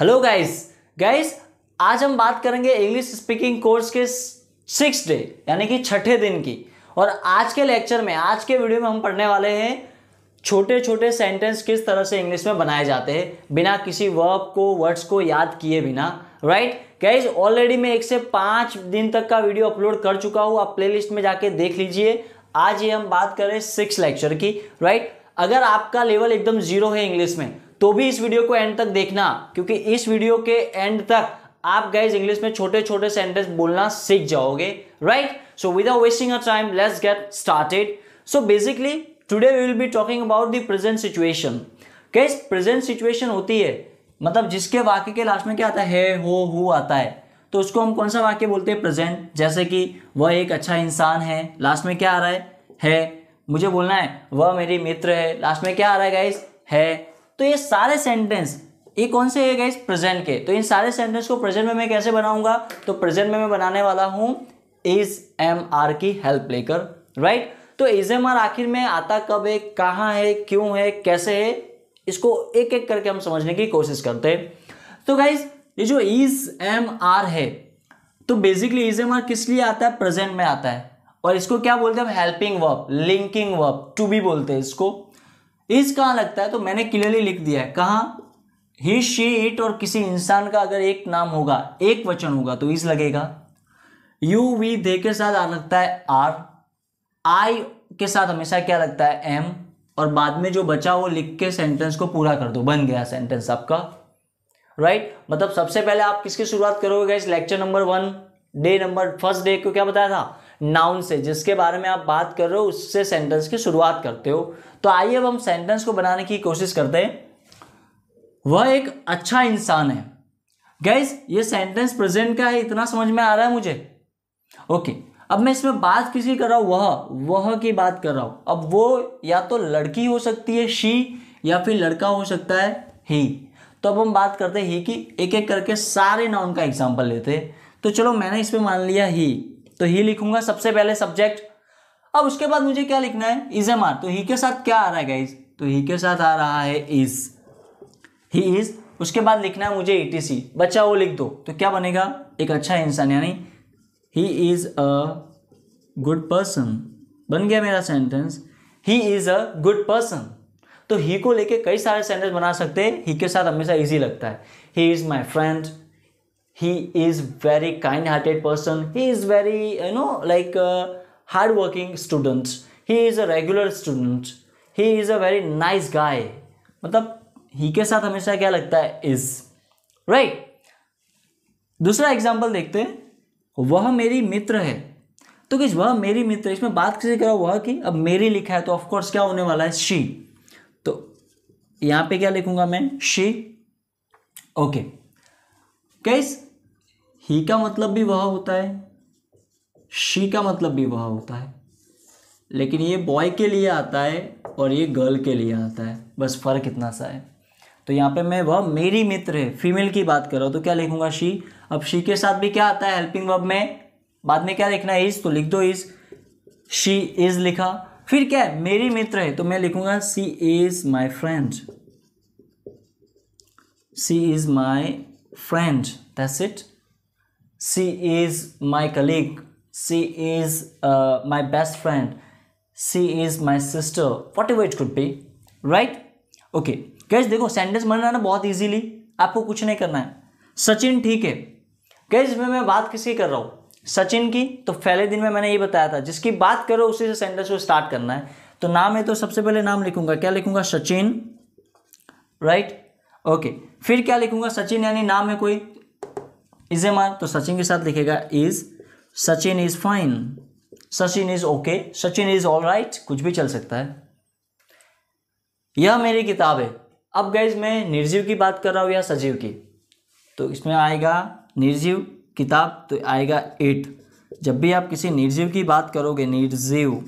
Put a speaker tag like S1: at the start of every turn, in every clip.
S1: Hello guys guys आज हम बात करेंगे इंग्लिश स्पीकिंग कोर्स के सिक्स डे यानी कि छठे दिन की और आज के लेक्चर में आज के वीडियो में हम पढ़ने वाले हैं छोटे छोटे सेंटेंस किस तरह से इंग्लिश में बनाए जाते हैं बिना किसी वर्ब को वर्ड्स को याद किए बिना राइट गाइज ऑलरेडी मैं एक से पाँच दिन तक का वीडियो अपलोड कर चुका हूँ आप प्लेलिस्ट में जाके देख लीजिए आज ये हम बात करें सिक्स लेक्चर की राइट अगर आपका लेवल एकदम जीरो है इंग्लिश में तो भी इस वीडियो को एंड तक देखना क्योंकि इस वीडियो के एंड तक आप गाइज इंग्लिश में छोटे छोटे सेंटेंस बोलना सीख जाओगे right so without wasting a time let's get started so basically today we will be talking about the present situation guys present situation होती है मतलब जिसके वाक्य के लास्ट में क्या आता है हो हु आता है तो उसको हम कौन सा वाक्य बोलते हैं प्रेजेंट जैसे कि वह एक अच्छा इंसान है लास्ट में क्या आ रहा है है मुझे बोलना है वह मेरी मित्र है लास्ट में क्या आ रहा है गाइज है तो ये सारे सेंटेंस ये कौन से है गाइज प्रेजेंट के तो इन सारे सेंटेंस को प्रेजेंट में मैं कैसे बनाऊंगा तो प्रेजेंट में मैं बनाने वाला हूँ इज एम आर की हेल्प लेकर राइट तो इज एम आर आखिर में आता कब है कहाँ है क्यों है कैसे है इसको एक एक करके हम समझने की कोशिश करते हैं तो गाइज ये जो इज एम आर है तो बेसिकली इज एम आर किस लिए आता है प्रेजेंट में आता है और इसको क्या बोलते हैं helping verb linking verb to be बोलते हैं इसको इज कहाँ लगता है तो मैंने क्लियरली लिख दिया है कहाँ ही शी इट और किसी इंसान का अगर एक नाम होगा एक वचन होगा तो इज लगेगा यू वी दे के साथ आ लगता है आर आई के साथ हमेशा क्या लगता है एम और बाद में जो बचा वो लिख के सेंटेंस को पूरा कर दो बन गया सेंटेंस आपका राइट right? मतलब सबसे पहले आप किसकी शुरुआत करोगे इस lecture number one day number first day को क्या बताया था नाउन से जिसके बारे में आप बात कर रहे हो उससे सेंटेंस की शुरुआत करते हो तो आइए अब हम सेंटेंस को बनाने की कोशिश करते हैं वह एक अच्छा इंसान है गैस ये सेंटेंस प्रेजेंट का है इतना समझ में आ रहा है मुझे ओके अब मैं इसमें बात किसी कर रहा हूँ वह वह की बात कर रहा हूँ अब वो या तो लड़की हो सकती है शी या फिर लड़का हो सकता है ही तो अब हम बात करते हैं ही की एक एक करके सारे नाउन का एग्जाम्पल लेते हैं तो चलो मैंने इसमें मान लिया ही तो ही लिखूंगा सबसे पहले सब्जेक्ट अब उसके बाद मुझे क्या लिखना है इज एम आर तो ही के साथ क्या आ रहा है गाइज तो ही के साथ आ रहा है इज ही इज उसके बाद लिखना है मुझे ईटीसी बच्चा वो लिख दो तो क्या बनेगा एक अच्छा इंसान यानी he is a good person बन गया मेरा sentence he is a good person तो ही को लेके कई सारे सेंटेंस बना सकते हैं ही के साथ हमेशा इजी लगता है he is my friend he is very kind hearted person he is very you know like a hard working student he is a regular student he is a very nice guy मतलब he के साथ हमेशा क्या लगता है is right. दूसरा example देखते हैं वह मेरी मित्र है तो किस वह मेरी मित्र इसमें बात किसी करो वह कि अब मेरी लिखा है तो ऑफ कोर्स क्या होने वाला है शी तो यहां पे क्या लिखूंगा मैं शी ओके okay. कैस ही का मतलब भी वह होता है शी का मतलब भी वह होता है लेकिन ये बॉय के लिए आता है और ये गर्ल के लिए आता है बस फ़र्क इतना सा है तो यहाँ पे मैं वह मेरी मित्र है फीमेल की बात कर रहा हूँ तो क्या लिखूंगा शी अब शी के साथ भी क्या आता है हेल्पिंग वर्ब में बाद में क्या लिखना है इज़ तो लिख दो इज़ शी इज़ लिखा फिर क्या है मेरी मित्र है तो मैं लिखूंगा she is my friend she is my friend that's it she is my colleague she is uh, my best friend she is my sister whatever it could be right okay guys देखो sentence बनाना ना बहुत easily आपको कुछ नहीं करना है सचिन ठीक है गैस इसमें मैं बात किसकी कर रहा हूँ सचिन की तो पहले दिन में मैंने ये बताया था जिसकी बात करो उसी से सेंटेंस को स्टार्ट करना है तो नाम है तो सबसे पहले नाम लिखूंगा क्या लिखूंगा सचिन राइट ओके फिर क्या लिखूंगा सचिन यानी नाम है कोई इज ए मान तो सचिन के साथ लिखेगा is Sachin is fine Sachin is okay Sachin is all right कुछ भी चल सकता है यह मेरी किताब है अब गैज मैं निर्जीव की बात कर रहा हूँ या सजीव की तो इसमें आएगा निर्जीव किताब तो आएगा इट जब भी आप किसी निर्जीव की बात करोगे निर्जीव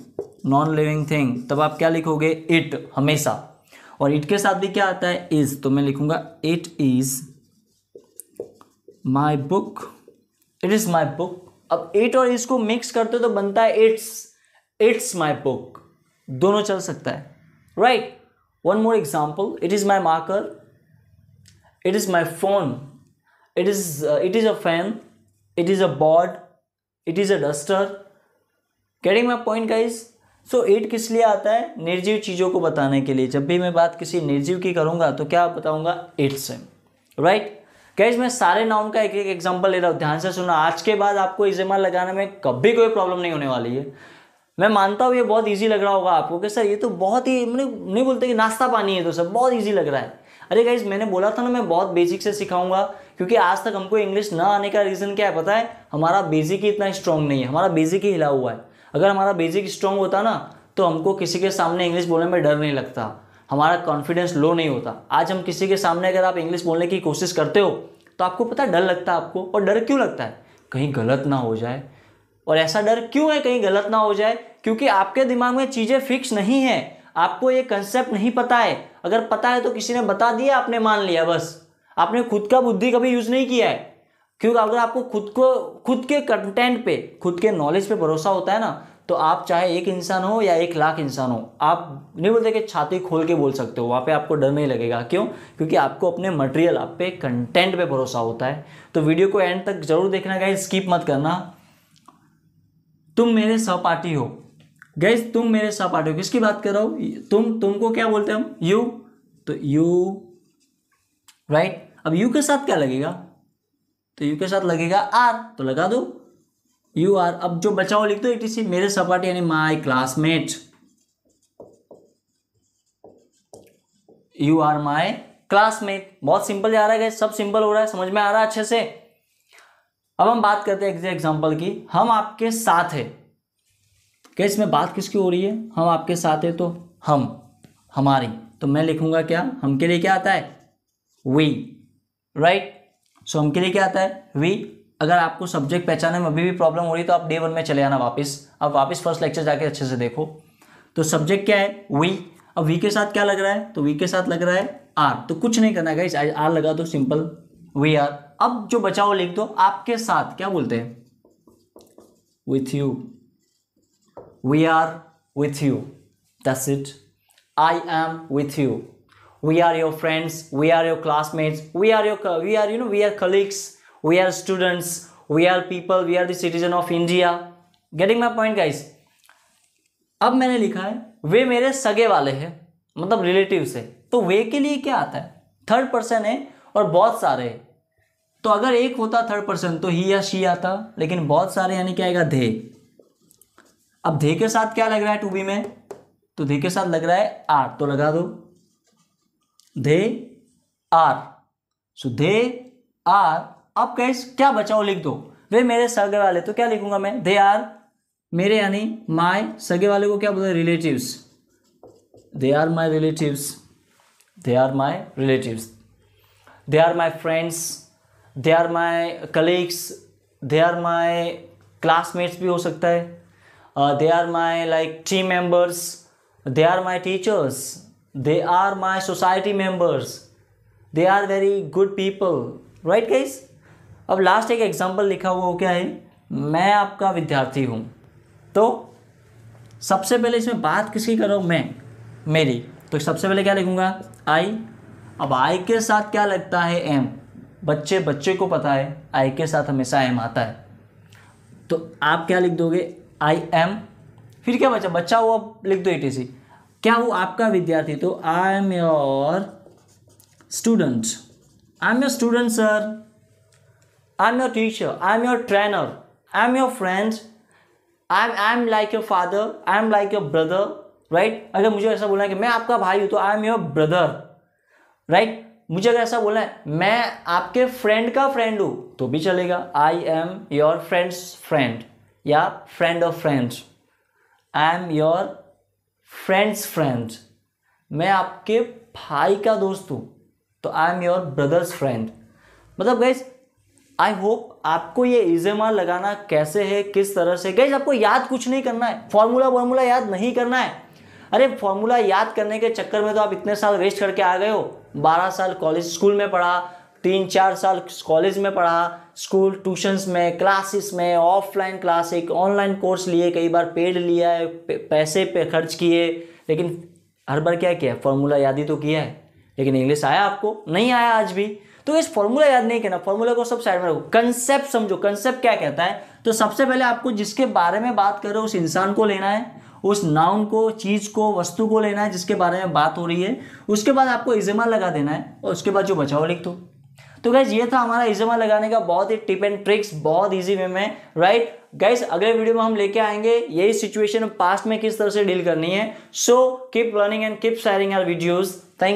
S1: नॉन लिविंग थिंग तब आप क्या लिखोगे इट हमेशा और इट के साथ भी क्या आता है इज तो मैं लिखूंगा it is my book it is my book अब इट और इज को मिक्स करते हो तो बनता है इट्स इट्स माई बुक दोनों चल सकता है right one more example it is my marker it is my phone it is it is a fan it is a board it is a duster carrying my point is so so, it किस लिए आता है निर्जीव चीज़ों को बताने के लिए जब भी मैं बात किसी निर्जीव की करूँगा तो क्या बताऊँगा एट से राइट गैज मैं सारे नाउन का एक एक एग्जाम्पल ले रहा हूँ ध्यान से सुना आज के बाद आपको इजेमा लगाने में कभी कोई प्रॉब्लम नहीं होने वाली है मैं मानता हूँ ये बहुत ईजी लग रहा होगा आपको कि सर ये तो बहुत ही मैंने नहीं बोलते कि नाश्ता पानी है तो सर बहुत ईजी लग रहा है अरे गाइज मैंने बोला था ना मैं बहुत बेसिक से सिखाऊंगा क्योंकि आज तक हमको इंग्लिश ना आने का रीज़न क्या है पता है हमारा बेसिक ही इतना स्ट्रांग नहीं है हमारा बेसिक ही हिला हुआ है अगर हमारा बेसिक स्ट्रॉन्ग होता ना तो हमको किसी के सामने इंग्लिश बोलने में डर नहीं लगता हमारा कॉन्फिडेंस लो नहीं होता आज हम किसी के सामने अगर आप इंग्लिश बोलने की कोशिश करते हो तो आपको पता डर लगता है आपको और डर क्यों लगता है कहीं गलत ना हो जाए और ऐसा डर क्यों है कहीं गलत ना हो जाए क्योंकि आपके दिमाग में चीज़ें फिक्स नहीं है आपको ये कंसेप्ट नहीं पता है अगर पता है तो किसी ने बता दिया आपने मान लिया बस आपने खुद का बुद्धि कभी यूज़ नहीं किया है क्योंकि अगर आपको खुद को खुद के कंटेंट पे खुद के नॉलेज पे भरोसा होता है ना तो आप चाहे एक इंसान हो या एक लाख इंसान हो आप नहीं बोलते कि छाती खोल के बोल सकते हो वहाँ पे आपको डर नहीं लगेगा क्यों क्योंकि आपको अपने मटेरियल आप पे कंटेंट पे भरोसा होता है तो वीडियो को एंड तक जरूर देखना गाइज स्किप मत करना तुम मेरे सहपाठी हो गैस तुम मेरे सहपाठी हो किसकी बात कर रहा हो तुम तुमको क्या बोलते हम यू तो यू राइट अब यू के साथ क्या लगेगा तो यू के साथ लगेगा आर तो लगा दो यू आर अब जो बचाओ लिख दो इट इज मेरे सपाट यानी my classmate you are my classmate बहुत सिंपल जा रहा है सब सिंपल हो रहा है समझ में आ रहा है अच्छे से अब हम बात करते हैं एग्जाम्पल की हम आपके साथ है क्या इसमें बात किसकी हो रही है हम आपके साथ है तो हम हमारी तो मैं लिखूंगा क्या हम के लिए क्या आता है वी राइट सो हम के लिए क्या आता है वी अगर आपको सब्जेक्ट पहचाने में अभी भी प्रॉब्लम हो रही है तो आप डे वन में चले आना वापस आप वापस फर्स्ट लेक्चर जाके अच्छे से देखो तो सब्जेक्ट क्या है वी अब वी के साथ क्या लग रहा है तो वी के साथ लग रहा है आर तो कुछ नहीं करना गाइस आर लगा दो सिंपल वी आर अब जो बचाओ लिख दो आपके साथ क्या बोलते हैं with you we are with you that's it I am with you we are your friends we are your classmates we are your we are you know we are colleagues we are students we are people we are the citizen of india getting my point guys अब मैंने लिखा है वे मेरे सगे वाले हैं मतलब relative से तो वे के लिए क्या आता है थर्ड पर्सन है और बहुत सारे तो अगर एक होता थर्ड पर्सन तो ही या शी आता लेकिन बहुत सारे यानी क्या आएगा धे अब धे के साथ क्या लग रहा है टू बी में तो धे के साथ लग रहा है आर तो लगा दो they are so they are अब कैस क्या बचाओ लिख दो वे मेरे सगे वाले तो क्या लिखूंगा मैं दे आर मेरे यानी माय सगे वाले को क्या बोलते हैं relatives they are my relatives they are my relatives they are my friends they are my colleagues they are my classmates भी हो सकता है they are my like team members they are my teachers they are my society members they are very good people right guys अब last एक example लिखा हुआ वो क्या है मैं आपका विद्यार्थी हूँ तो सबसे पहले इसमें बात किसकी करो मैं मेरी तो सबसे पहले क्या लिखूँगा आई अब आई के साथ क्या लगता है एम बच्चे बच्चे को पता है आई के साथ हमेशा एम आता है तो आप क्या लिख दोगे आई एम फिर क्या बच्चा बच्चा वो आप लिख दो ए टी सी क्या हूँ आपका विद्यार्थी तो I am your student I am your student sir I am your teacher I am your trainer I am your friend I am I am like your father I am like your brother right अगर मुझे ऐसा बोलना है कि मैं आपका भाई हूँ तो I am your brother right मुझे अगर ऐसा बोलना है मैं आपके फ्रेंड का फ्रेंड हूँ तो भी चलेगा I am your friends friend या friend of friends I am your friends friend मैं आपके भाई का दोस्त हूँ तो I am your brothers friend मतलब गैस आई होप आपको ये इजमा लगाना कैसे है किस तरह से गैस आपको याद कुछ नहीं करना है फॉर्मूला वॉर्मूला याद नहीं करना है अरे फॉर्मूला याद करने के चक्कर में तो आप इतने साल वेस्ट करके आ गए हो बारह साल कॉलेज स्कूल में पढ़ा तीन चार साल कॉलेज में पढ़ा स्कूल ट्यूशन्स में क्लासेस में ऑफलाइन क्लास एक ऑनलाइन कोर्स लिए कई बार पेड लिया है पैसे पे खर्च किए लेकिन हर बार क्या किया फॉर्मूला याद ही तो किया है लेकिन इंग्लिश आया आपको नहीं आया आज भी तो इस फॉर्मूला याद नहीं करना फॉर्मूला को सब साइड में रखो कंसेप्ट समझो कंसेप्ट क्या कहता है तो सबसे पहले आपको जिसके बारे में बात कर रहे हो उस इंसान को लेना है उस नाउन को चीज़ को वस्तु को लेना है जिसके बारे में बात हो रही है उसके बाद आपको इजमा लगा देना है और उसके बाद जो बचाओ लिख दो तो गैस ये था हमारा इजमा लगाने का बहुत ही टिप एंड ट्रिक्स बहुत ईजी वे में राइट गैस अगले वीडियो में हम लेके आएंगे यही सिचुएशन पास्ट में किस तरह से डील करनी है so keep learning and keep sharing our videos thank